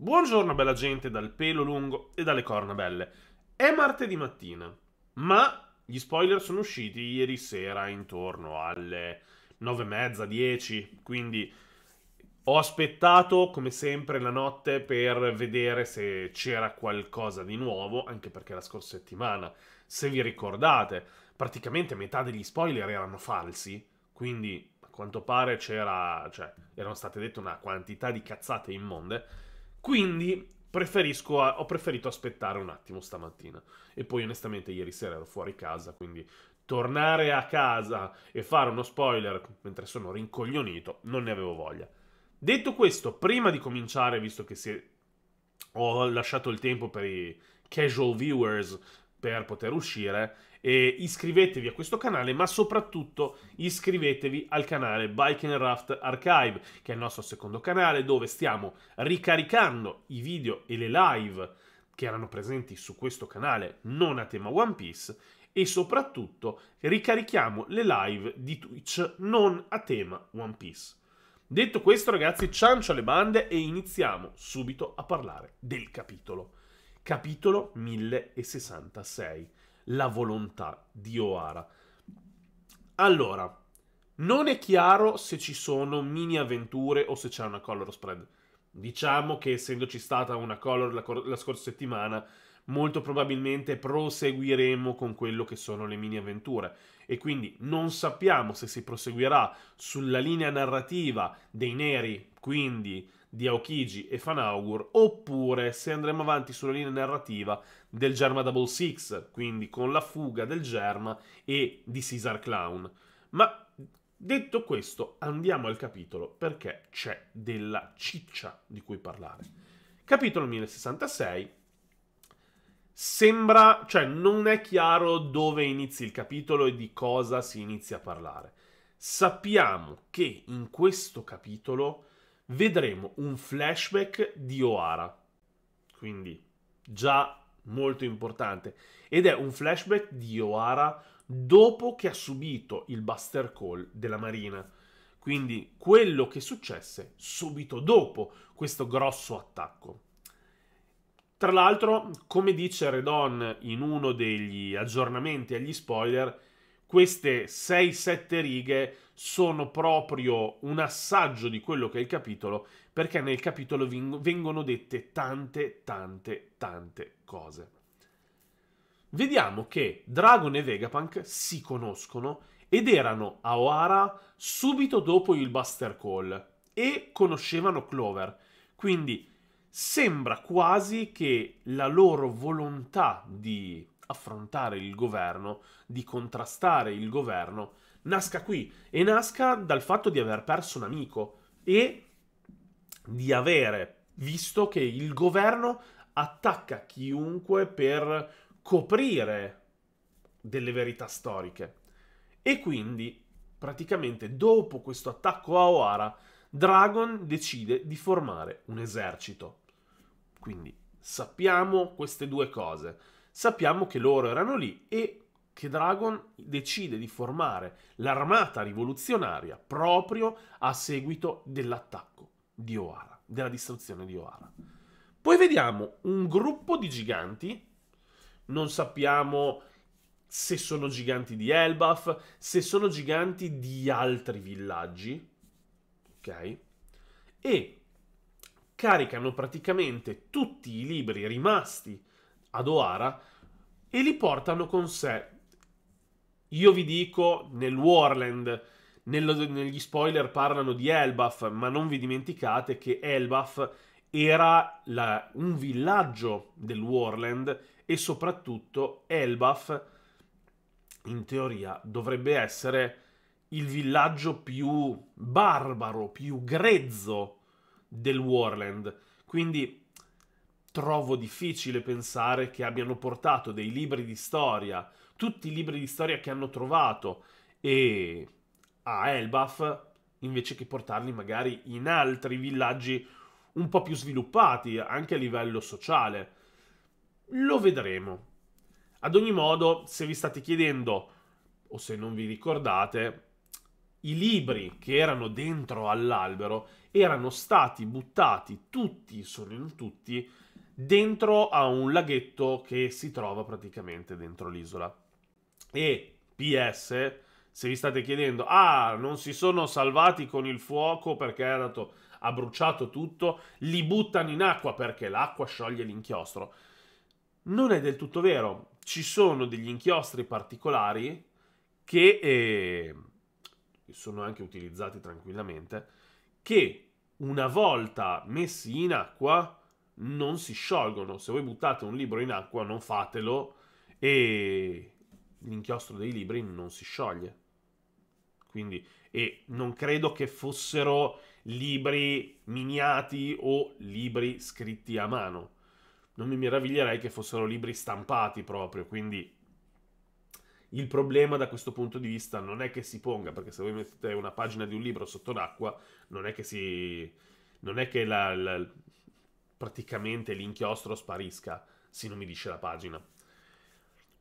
Buongiorno bella gente dal pelo lungo e dalle corna belle. È martedì mattina, ma gli spoiler sono usciti ieri sera intorno alle 9.30, 10, quindi ho aspettato come sempre la notte per vedere se c'era qualcosa di nuovo, anche perché la scorsa settimana, se vi ricordate, praticamente metà degli spoiler erano falsi, quindi a quanto pare c'era, cioè, erano state dette una quantità di cazzate immonde. Quindi preferisco, ho preferito aspettare un attimo stamattina. E poi onestamente ieri sera ero fuori casa, quindi tornare a casa e fare uno spoiler mentre sono rincoglionito, non ne avevo voglia. Detto questo, prima di cominciare, visto che si è... ho lasciato il tempo per i casual viewers per poter uscire e iscrivetevi a questo canale ma soprattutto iscrivetevi al canale Bike and Raft Archive che è il nostro secondo canale dove stiamo ricaricando i video e le live che erano presenti su questo canale non a tema One Piece e soprattutto ricarichiamo le live di Twitch non a tema One Piece. Detto questo ragazzi ciancio alle bande e iniziamo subito a parlare del capitolo. Capitolo 1066. La volontà di Oara. Allora, non è chiaro se ci sono mini avventure o se c'è una color spread. Diciamo che essendoci stata una color la, la scorsa settimana, molto probabilmente proseguiremo con quello che sono le mini avventure e quindi non sappiamo se si proseguirà sulla linea narrativa dei neri, quindi di Aokiji e Fanaugur, oppure se andremo avanti sulla linea narrativa del Germa Double Six, quindi con la fuga del Germa e di Caesar Clown. Ma detto questo, andiamo al capitolo perché c'è della ciccia di cui parlare. Capitolo 1066. Sembra, cioè non è chiaro dove inizi il capitolo e di cosa si inizia a parlare. Sappiamo che in questo capitolo vedremo un flashback di Oara. Quindi già molto importante. Ed è un flashback di Oara dopo che ha subito il Buster Call della Marina. Quindi quello che successe subito dopo questo grosso attacco. Tra l'altro, come dice Redon in uno degli aggiornamenti agli spoiler, queste 6-7 righe sono proprio un assaggio di quello che è il capitolo, perché nel capitolo vengono dette tante, tante, tante cose. Vediamo che Dragon e Vegapunk si conoscono ed erano a O'Hara subito dopo il Buster Call e conoscevano Clover. Quindi sembra quasi che la loro volontà di affrontare il governo, di contrastare il governo, nasca qui e nasca dal fatto di aver perso un amico e di avere visto che il governo attacca chiunque per coprire delle verità storiche. E quindi, praticamente dopo questo attacco a Oara, Dragon decide di formare un esercito. Quindi sappiamo queste due cose. Sappiamo che loro erano lì e che Dragon decide di formare l'armata rivoluzionaria proprio a seguito dell'attacco di Oara, della distruzione di Oara. Poi vediamo un gruppo di giganti, non sappiamo se sono giganti di Elbaf, se sono giganti di altri villaggi, ok? E caricano praticamente tutti i libri rimasti ad Oara e li portano con sé io vi dico, nel Warland, nello, negli spoiler parlano di Elbaf, ma non vi dimenticate che Elbaf era la, un villaggio del Warland e soprattutto Elbaf, in teoria, dovrebbe essere il villaggio più barbaro, più grezzo del Warland. Quindi trovo difficile pensare che abbiano portato dei libri di storia tutti i libri di storia che hanno trovato e a Elbaf invece che portarli magari in altri villaggi un po' più sviluppati anche a livello sociale. Lo vedremo. Ad ogni modo, se vi state chiedendo o se non vi ricordate, i libri che erano dentro all'albero erano stati buttati tutti, sono in tutti, dentro a un laghetto che si trova praticamente dentro l'isola. E PS, se vi state chiedendo, ah, non si sono salvati con il fuoco perché era dato, ha bruciato tutto, li buttano in acqua perché l'acqua scioglie l'inchiostro. Non è del tutto vero. Ci sono degli inchiostri particolari che eh, sono anche utilizzati tranquillamente, che una volta messi in acqua non si sciolgono. Se voi buttate un libro in acqua non fatelo e l'inchiostro dei libri non si scioglie. Quindi, e non credo che fossero libri miniati o libri scritti a mano. Non mi meraviglierei che fossero libri stampati proprio, quindi il problema da questo punto di vista non è che si ponga, perché se voi mettete una pagina di un libro sotto l'acqua, non è che si... non è che la, la, praticamente l'inchiostro sparisca, si non mi dice la pagina.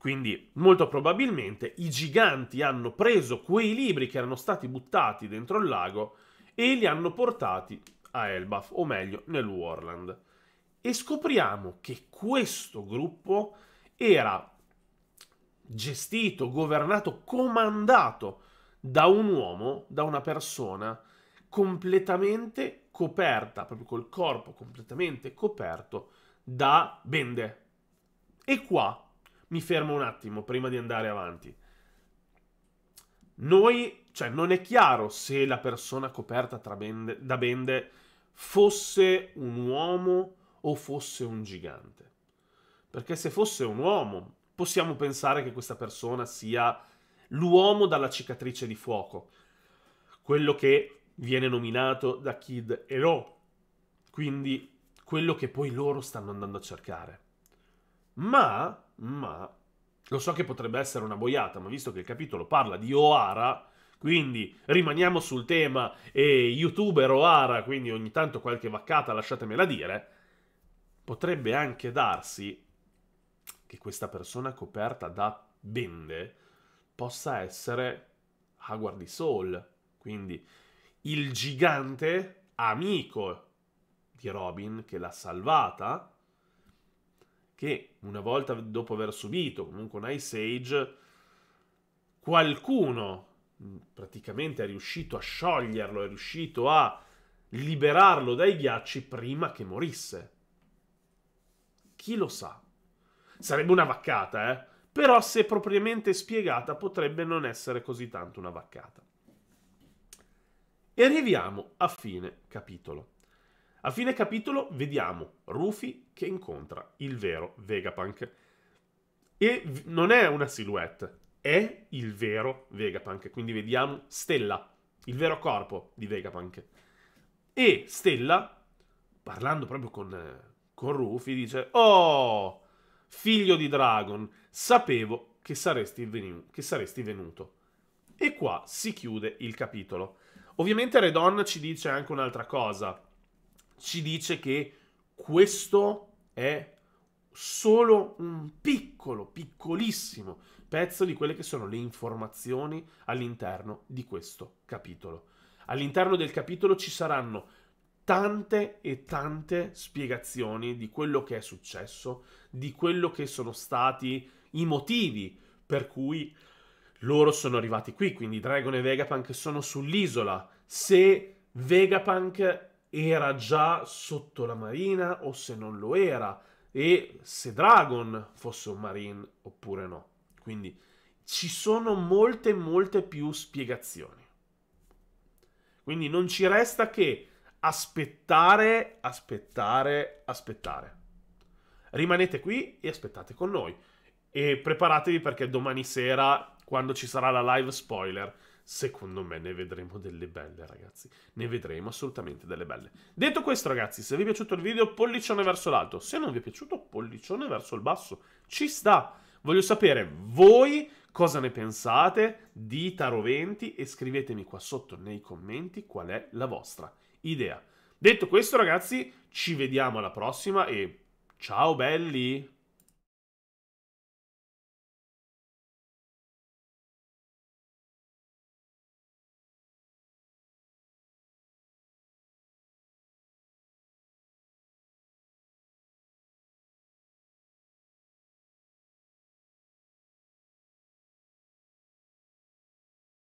Quindi molto probabilmente i giganti hanno preso quei libri che erano stati buttati dentro il lago e li hanno portati a Elbaf, o meglio nel Warland. E scopriamo che questo gruppo era gestito, governato, comandato da un uomo, da una persona completamente coperta, proprio col corpo completamente coperto da bende. E qua mi fermo un attimo prima di andare avanti. Noi, cioè, non è chiaro se la persona coperta bende, da bende fosse un uomo o fosse un gigante. Perché se fosse un uomo, possiamo pensare che questa persona sia l'uomo dalla cicatrice di fuoco, quello che viene nominato da Kid Elo. quindi quello che poi loro stanno andando a cercare. Ma, ma, lo so che potrebbe essere una boiata, ma visto che il capitolo parla di Oara, quindi rimaniamo sul tema e youtuber Oara, quindi ogni tanto qualche vaccata lasciatemela dire, potrebbe anche darsi che questa persona coperta da bende possa essere Howard di Soul, quindi il gigante amico di Robin che l'ha salvata che una volta dopo aver subito comunque un Ice Age, qualcuno mm, praticamente è riuscito a scioglierlo, è riuscito a liberarlo dai ghiacci prima che morisse. Chi lo sa? Sarebbe una vaccata, eh? Però se propriamente spiegata potrebbe non essere così tanto una vaccata. E arriviamo a fine capitolo. A fine capitolo vediamo Rufy che incontra il vero Vegapunk. E non è una silhouette, è il vero Vegapunk. Quindi vediamo Stella, il vero corpo di Vegapunk. E Stella, parlando proprio con, con Rufy, dice Oh, figlio di Dragon, sapevo che saresti, venu- che saresti venuto. E qua si chiude il capitolo. Ovviamente Redon ci dice anche un'altra cosa ci dice che questo è solo un piccolo, piccolissimo pezzo di quelle che sono le informazioni all'interno di questo capitolo. All'interno del capitolo ci saranno tante e tante spiegazioni di quello che è successo, di quello che sono stati i motivi per cui loro sono arrivati qui, quindi Dragon e Vegapunk sono sull'isola. Se Vegapunk era già sotto la marina o se non lo era e se Dragon fosse un marine oppure no. Quindi ci sono molte molte più spiegazioni. Quindi non ci resta che aspettare, aspettare, aspettare. Rimanete qui e aspettate con noi e preparatevi perché domani sera quando ci sarà la live spoiler secondo me ne vedremo delle belle, ragazzi. Ne vedremo assolutamente delle belle. Detto questo, ragazzi, se vi è piaciuto il video, pollicione verso l'alto. Se non vi è piaciuto, pollicione verso il basso. Ci sta. Voglio sapere voi cosa ne pensate di Taro e scrivetemi qua sotto nei commenti qual è la vostra idea. Detto questo, ragazzi, ci vediamo alla prossima e ciao belli!